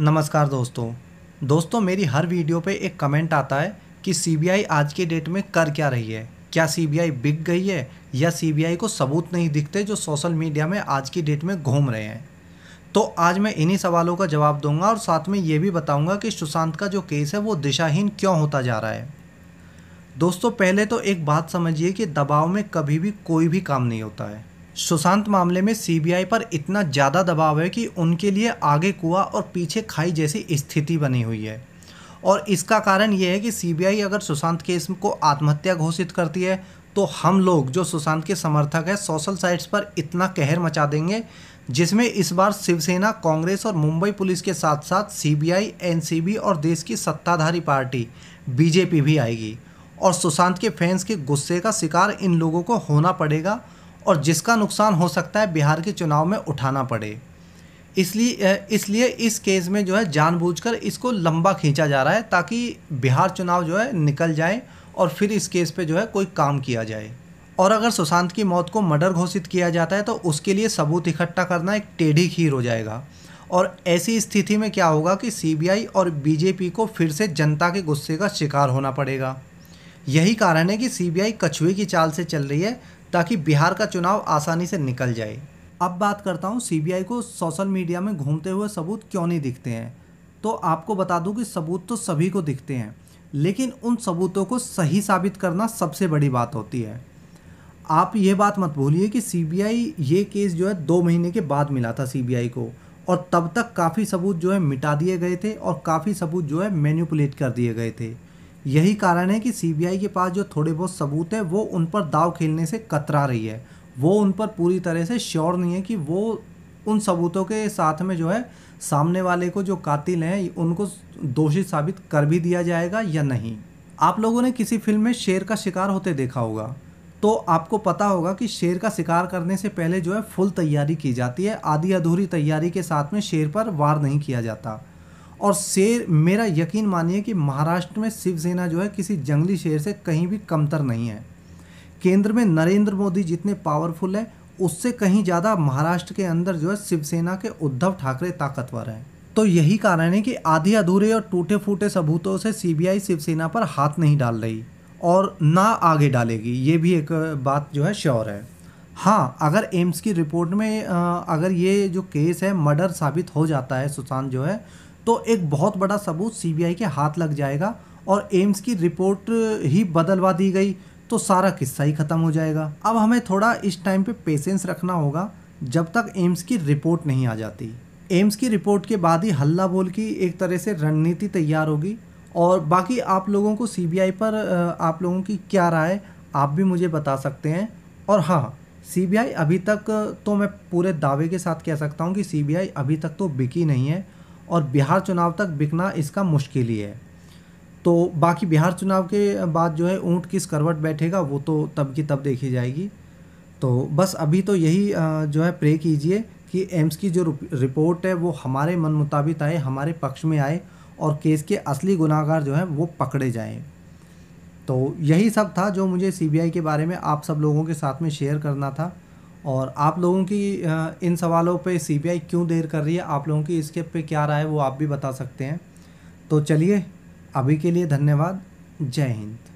नमस्कार दोस्तों दोस्तों मेरी हर वीडियो पे एक कमेंट आता है कि सीबीआई आज के डेट में कर क्या रही है क्या सीबीआई बिक गई है या सीबीआई को सबूत नहीं दिखते जो सोशल मीडिया में आज की डेट में घूम रहे हैं तो आज मैं इन्हीं सवालों का जवाब दूंगा और साथ में ये भी बताऊंगा कि सुशांत का जो केस है वो दिशाहीन क्यों होता जा रहा है दोस्तों पहले तो एक बात समझिए कि दबाव में कभी भी कोई भी काम नहीं होता है सुशांत मामले में सीबीआई पर इतना ज़्यादा दबाव है कि उनके लिए आगे कुआ और पीछे खाई जैसी स्थिति बनी हुई है और इसका कारण यह है कि सीबीआई अगर सुशांत केस को आत्महत्या घोषित करती है तो हम लोग जो सुशांत के समर्थक हैं सोशल साइट्स पर इतना कहर मचा देंगे जिसमें इस बार शिवसेना कांग्रेस और मुंबई पुलिस के साथ साथ सीबीआई एनसीबी और देश की सत्ताधारी पार्टी बीजेपी भी आएगी और सुशांत के फैंस के गुस्से का शिकार इन लोगों को होना पड़ेगा और जिसका नुकसान हो सकता है बिहार के चुनाव में उठाना पड़े इसलिए इसलिए इस केस में जो है जानबूझकर इसको लंबा खींचा जा रहा है ताकि बिहार चुनाव जो है निकल जाए और फिर इस केस पे जो है कोई काम किया जाए और अगर सुशांत की मौत को मर्डर घोषित किया जाता है तो उसके लिए सबूत इकट्ठा करना एक टेढ़ी खीर हो जाएगा और ऐसी स्थिति में क्या होगा कि सीबीआई और बीजेपी को फिर से जनता के गुस्से का शिकार होना पड़ेगा यही कारण है कि सीबीआई कछुए की चाल से चल रही है ताकि बिहार का चुनाव आसानी से निकल जाए अब बात करता हूँ सीबीआई को सोशल मीडिया में घूमते हुए सबूत क्यों नहीं दिखते हैं तो आपको बता दूँ कि सबूत तो सभी को दिखते हैं लेकिन उन सबूतों को सही साबित करना सबसे बड़ी बात होती है आप ये बात मत भूलिए कि सीबीआई ये केस जो है दो महीने के बाद मिला था सीबीआई को और तब तक काफ़ी सबूत जो है मिटा दिए गए थे और काफ़ी सबूत जो है मैन्यूपुलेट कर दिए गए थे यही कारण है कि सीबीआई के पास जो थोड़े बहुत सबूत है वो उन पर दाव खेलने से कतरा रही है वो उन पर पूरी तरह से श्योर नहीं है कि वो उन सबूतों के साथ में जो है सामने वाले को जो कातिल हैं उनको दोषी साबित कर भी दिया जाएगा या नहीं आप लोगों ने किसी फिल्म में शेर का शिकार होते देखा होगा तो आपको पता होगा कि शेर का शिकार करने से पहले जो है फुल तैयारी की जाती है आधी अधूरी तैयारी के साथ में शेर पर वार नहीं किया जाता और शेर मेरा यकीन मानिए कि महाराष्ट्र में शिवसेना जो है किसी जंगली शेर से कहीं भी कमतर नहीं है केंद्र में नरेंद्र मोदी जितने पावरफुल हैं उससे कहीं ज़्यादा महाराष्ट्र के अंदर जो है शिवसेना के उद्धव ठाकरे ताकतवर हैं तो यही कारण है कि आधे अधूरे और टूटे फूटे सबूतों से सीबीआई शिवसेना पर हाथ नहीं डाल रही और ना आगे डालेगी ये भी एक बात जो है श्योर है हाँ अगर एम्स की रिपोर्ट में अगर ये जो केस है मर्डर साबित हो जाता है सुशांत जो है तो एक बहुत बड़ा सबूत सीबीआई के हाथ लग जाएगा और एम्स की रिपोर्ट ही बदलवा दी गई तो सारा किस्सा ही ख़त्म हो जाएगा अब हमें थोड़ा इस टाइम पे पेशेंस रखना होगा जब तक एम्स की रिपोर्ट नहीं आ जाती एम्स की रिपोर्ट के बाद ही हल्ला बोल की एक तरह से रणनीति तैयार होगी और बाकी आप लोगों को सीबीआई पर आप लोगों की क्या राय आप भी मुझे बता सकते हैं और हाँ सीबीआई अभी तक तो मैं पूरे दावे के साथ कह सकता हूँ कि सीबीआई अभी तक तो बिकी नहीं है और बिहार चुनाव तक बिकना इसका मुश्किल ही है तो बाकी बिहार चुनाव के बाद जो है ऊँट किस करवट बैठेगा वो तो तब की तब देखी जाएगी तो बस अभी तो यही जो है प्रे कीजिए कि एम्स की जो रिपोर्ट है वो हमारे मन मुताबिक आए हमारे पक्ष में आए और केस के असली गुनाहगार जो हैं वो पकड़े जाएं तो यही सब था जो मुझे सीबीआई के बारे में आप सब लोगों के साथ में शेयर करना था और आप लोगों की इन सवालों पे सीबीआई क्यों देर कर रही है आप लोगों की इसके पे क्या राय है वो आप भी बता सकते हैं तो चलिए अभी के लिए धन्यवाद जय हिंद